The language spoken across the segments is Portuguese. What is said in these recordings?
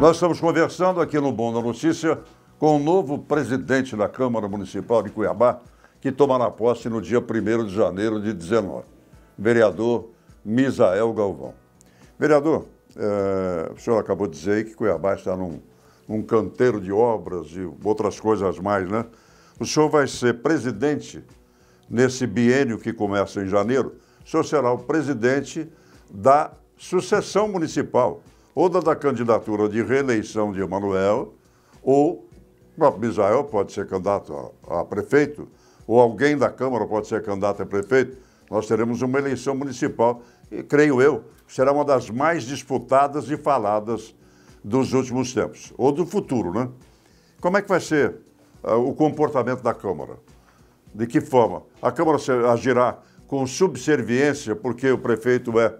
Nós estamos conversando aqui no Bom da Notícia com o novo presidente da Câmara Municipal de Cuiabá, que tomará posse no dia 1 de janeiro de 19, vereador Misael Galvão. Vereador, é, o senhor acabou de dizer que Cuiabá está num, num canteiro de obras e outras coisas mais, né? O senhor vai ser presidente nesse biênio que começa em janeiro. O senhor será o presidente da sucessão municipal ou da, da candidatura de reeleição de Emanuel, ou o próprio Misael pode ser candidato a, a prefeito, ou alguém da Câmara pode ser candidato a prefeito. Nós teremos uma eleição municipal, e creio eu, será uma das mais disputadas e faladas dos últimos tempos, ou do futuro, né? Como é que vai ser uh, o comportamento da Câmara? De que forma? A Câmara agirá com subserviência, porque o prefeito é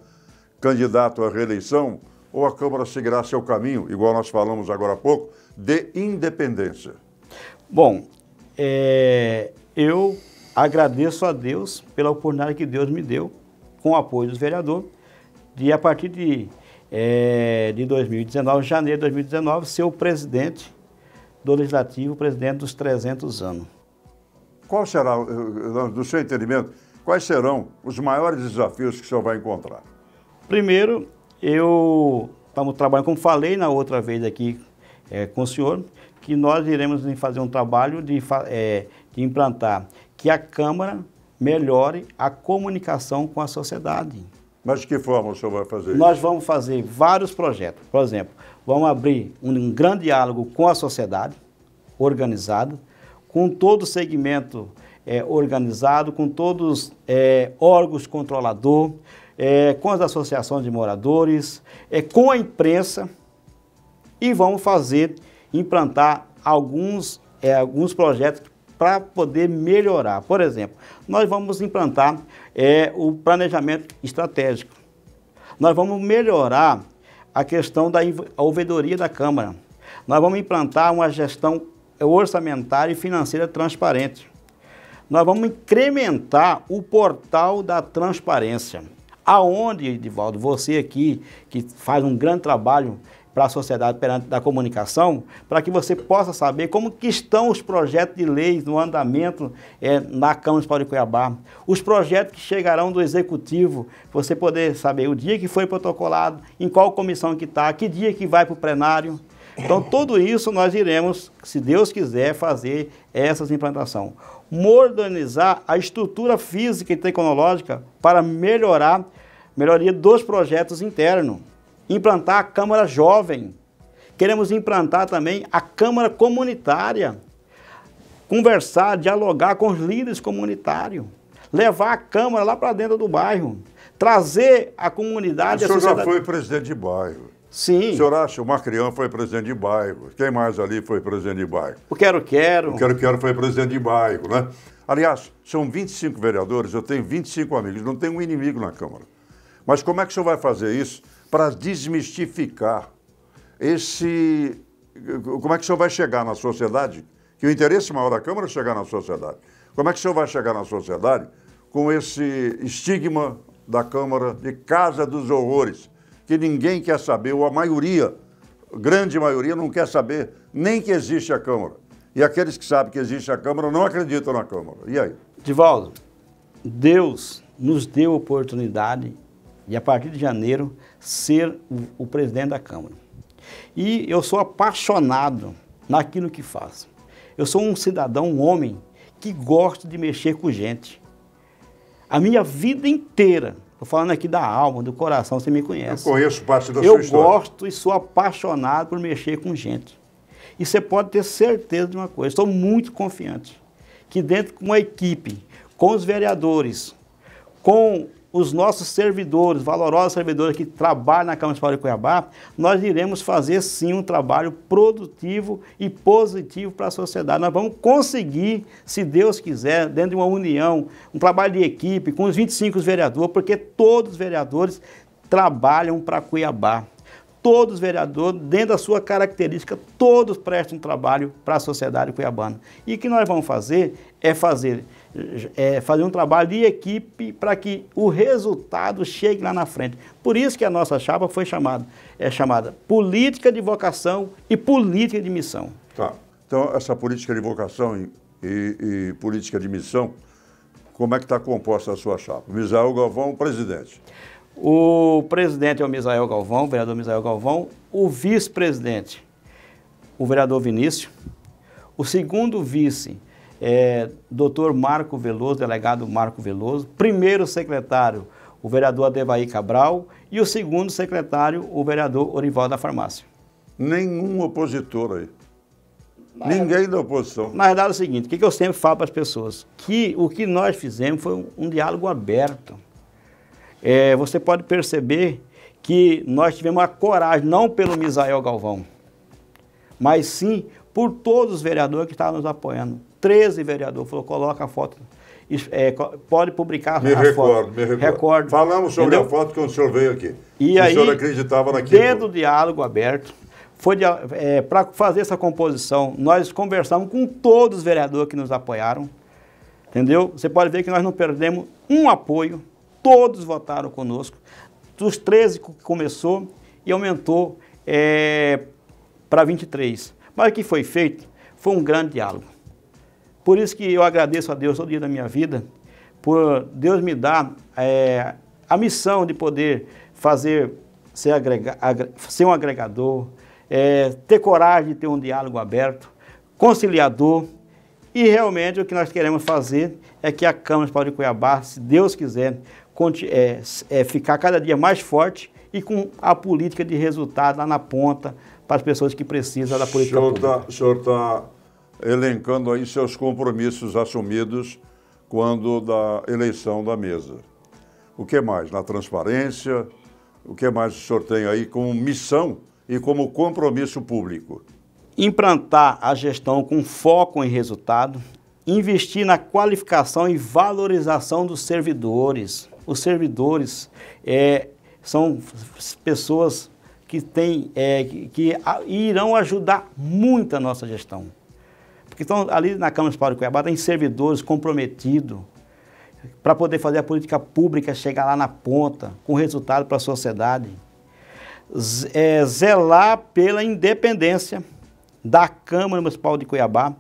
candidato à reeleição, ou a Câmara seguirá seu caminho, igual nós falamos agora há pouco, de independência? Bom, é, eu agradeço a Deus pela oportunidade que Deus me deu, com o apoio dos vereadores, de a partir de, é, de 2019, janeiro de 2019, ser o presidente do Legislativo, presidente dos 300 anos. Qual será, eh, eh, do seu entendimento, quais serão os maiores desafios que o senhor vai encontrar? Primeiro, eu estamos trabalhando, como falei na outra vez aqui é, com o senhor, que nós iremos fazer um trabalho de, é, de implantar que a Câmara melhore a comunicação com a sociedade. Mas de que forma o senhor vai fazer isso? Nós vamos fazer vários projetos. Por exemplo, vamos abrir um, grande diálogo com a sociedade, organizado, com todo o segmento é, organizado, com todos os é, órgãos controlador, é, com as associações de moradores, é, com a imprensa e vamos fazer, implantar alguns, é, alguns projetos para poder melhorar. Por exemplo, nós vamos implantar é, o planejamento estratégico. Nós vamos melhorar a questão da ouvidoria da Câmara. Nós vamos implantar uma gestão é, orçamentária e financeira transparente. Nós vamos incrementar o portal da transparência. Aonde, Edivaldo, você aqui, que faz um grande trabalho para a sociedade perante da comunicação, para que você possa saber como que estão os projetos de leis no andamento é, na Câmara Municipal de Cuiabá, os projetos que chegarão do Executivo, você poder saber o dia que foi protocolado, em qual comissão que está, que dia que vai para o plenário, então, tudo isso nós iremos, se Deus quiser, fazer essas implantações. Modernizar a estrutura física e tecnológica para melhorar melhoria dos projetos internos. Implantar a Câmara Jovem. Queremos implantar também a Câmara Comunitária. Conversar, dialogar com os líderes comunitários. Levar a Câmara lá para dentro do bairro. Trazer a comunidade... O senhor já foi presidente de bairro. Sim. O senhor acha? O Macrião foi presidente de bairro. Quem mais ali foi presidente de bairro? O Quero Quero. O Quero Quero foi presidente de bairro, né? Aliás, são 25 vereadores, eu tenho 25 amigos, não tenho um inimigo na Câmara. Mas como é que o senhor vai fazer isso para desmistificar esse. Como é que o senhor vai chegar na sociedade? Que o interesse maior da Câmara é chegar na sociedade. Como é que o senhor vai chegar na sociedade com esse estigma da Câmara de Casa dos Horrores? que ninguém quer saber, ou a maioria, grande maioria, não quer saber nem que existe a Câmara. E aqueles que sabem que existe a Câmara não acreditam na Câmara. E aí? Divaldo, Deus nos deu a oportunidade de, a partir de janeiro, ser o, o presidente da Câmara. E eu sou apaixonado naquilo que faço. Eu sou um cidadão, um homem, que gosta de mexer com gente. A minha vida inteira Estou falando aqui da alma, do coração, você me conhece. Eu conheço parte da eu sua história. Eu gosto e sou apaixonado por mexer com gente. E você pode ter certeza de uma coisa, estou muito confiante, que dentro com a equipe, com os vereadores, com os nossos servidores, valorosos servidores que trabalham na Câmara Municipal de Cuiabá, nós iremos fazer sim um trabalho produtivo e positivo para a sociedade. Nós vamos conseguir, se Deus quiser, dentro de uma união, um trabalho de equipe com os 25 vereadores, porque todos os vereadores trabalham para Cuiabá todos vereadores, dentro da sua característica, todos prestam trabalho para a sociedade cuiabana. E o que nós vamos fazer é fazer, é fazer um trabalho de equipe para que o resultado chegue lá na frente. Por isso que a nossa chapa foi chamada, é chamada política de vocação e política de missão. Tá. Então, essa política de vocação e, e, e política de missão, como é que está composta a sua chapa? Misael Galvão, presidente. O presidente é o Misael Galvão, o vereador Misael Galvão. O vice-presidente, o vereador Vinícius. O segundo vice é doutor Marco Veloso, delegado Marco Veloso. Primeiro secretário, o vereador Adevaí Cabral. E o segundo secretário, o vereador Orival da Farmácia. Nenhum opositor aí. Na Ninguém da oposição. Na verdade é o seguinte, o que eu sempre falo para as pessoas? Que o que nós fizemos foi um, um diálogo aberto é, você pode perceber que nós tivemos a coragem, não pelo Misael Galvão, mas sim por todos os vereadores que estavam nos apoiando. 13 vereadores falou, coloca a foto. É, pode publicar me a recordo, foto. Me recordo, me recordo. Falamos sobre entendeu? a foto que o senhor veio aqui. E o aí, senhor acreditava naquilo. Dentro do diálogo aberto, foi é, para fazer essa composição, nós conversamos com todos os vereadores que nos apoiaram, entendeu? Você pode ver que nós não perdemos um apoio todos votaram conosco, dos 13 que começou e aumentou é, para 23. Mas o que foi feito foi um grande diálogo. Por isso que eu agradeço a Deus todo dia da minha vida, por Deus me dar é, a missão de poder fazer, ser, agrega, agre, ser um agregador, é, ter coragem de ter um diálogo aberto, conciliador. E realmente o que nós queremos fazer é que a Câmara Municipal de Cuiabá, se Deus quiser, é, é ficar cada dia mais forte e com a política de resultado lá na ponta para as pessoas que precisam da política senhor tá, pública. Tá, o senhor está elencando aí seus compromissos assumidos quando da eleição da mesa. O que mais? Na transparência? O que mais o senhor tem aí como missão e como compromisso público? Implantar a gestão com foco em resultado, investir na qualificação e valorização dos servidores, os servidores é, são pessoas que, têm, é, que, que a, irão ajudar muito a nossa gestão. Porque estão ali na Câmara Municipal de Cuiabá, tem servidores comprometidos para poder fazer a política pública chegar lá na ponta, com resultado para a sociedade. É, zelar pela independência da Câmara Municipal de Cuiabá,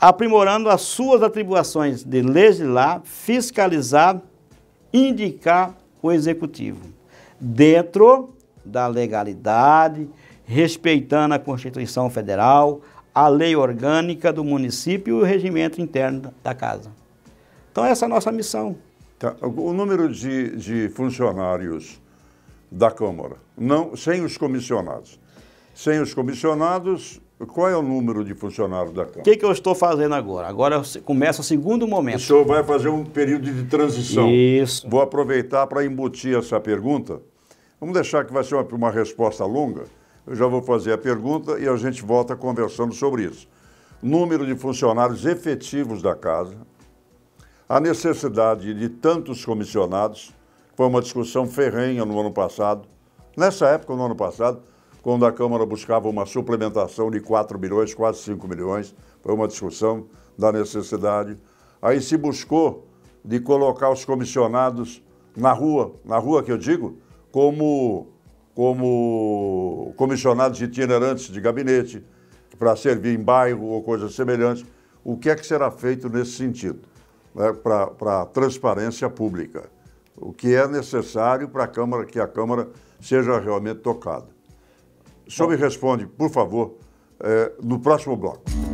aprimorando as suas atribuições de legislar, fiscalizar indicar o executivo, dentro da legalidade, respeitando a Constituição Federal, a lei orgânica do município e o regimento interno da casa. Então essa é a nossa missão. Tá. O número de, de funcionários da Câmara, não, sem os comissionados. Sem os comissionados, qual é o número de funcionários da Câmara? O que, que, eu estou fazendo agora? Agora começa o segundo momento. O senhor vai fazer um período de transição. Isso. Vou aproveitar para embutir essa pergunta. Vamos deixar que vai ser uma, uma resposta longa. Eu já vou fazer a pergunta e a gente volta conversando sobre isso. Número de funcionários efetivos da Casa, a necessidade de tantos comissionados, foi uma discussão ferrenha no ano passado. Nessa época, no ano passado, quando a Câmara buscava uma suplementação de 4 milhões, quase 5 milhões, foi uma discussão da necessidade. Aí se buscou de colocar os comissionados na rua, na rua que eu digo, como, como comissionados itinerantes de gabinete, para servir em bairro ou coisas semelhantes. O que é que será feito nesse sentido, né, para a transparência pública? O que é necessário para a Câmara, que a Câmara seja realmente tocada. Só senhor me responde, por favor, eh, no próximo bloco.